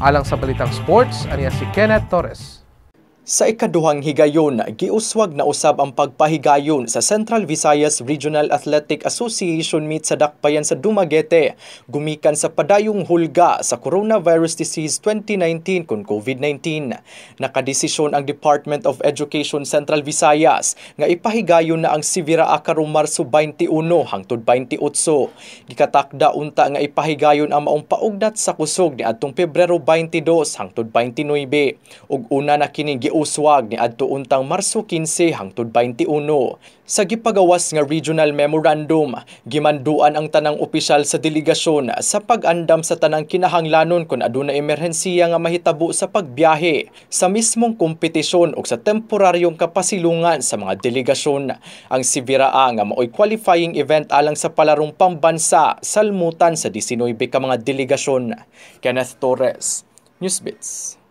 Alang sa balitang sports, aniya si Kenneth Torres. Sa ikaduhang higayon, giuswag na usab ang pagpahigayon sa Central Visayas Regional Athletic Association meet sa Dakpayan sa Dumaguete, gumikan sa padayong hulga sa Coronavirus Disease 2019 kung COVID-19. Nakadesisyon ang Department of Education Central Visayas nga ipahigayon na ang Sivira Akaro Marso 21 hangtod 28. Gikatakda unta nga ipahigayon ang maong paugnat sa kusog ni adtong Pebrero 22 hangtod 29 ug una na kini uswag ni adto untang Marso 15 hangtod 21. Sa gipagawas nga regional memorandum, gimanduan ang tanang opisyal sa delegasyon sa pag-andam sa tanang kinahanglanon kun aduna emerhensiya nga mahitabo sa pagbiyahe, sa mismong kompetisyon o sa temporaryong kapasilungan sa mga delegasyon. Ang Sibiraa nga maoy qualifying event alang sa palarong pambansa salmutan sa 19 ka mga delegasyon. Kenneth Torres, Newsbits.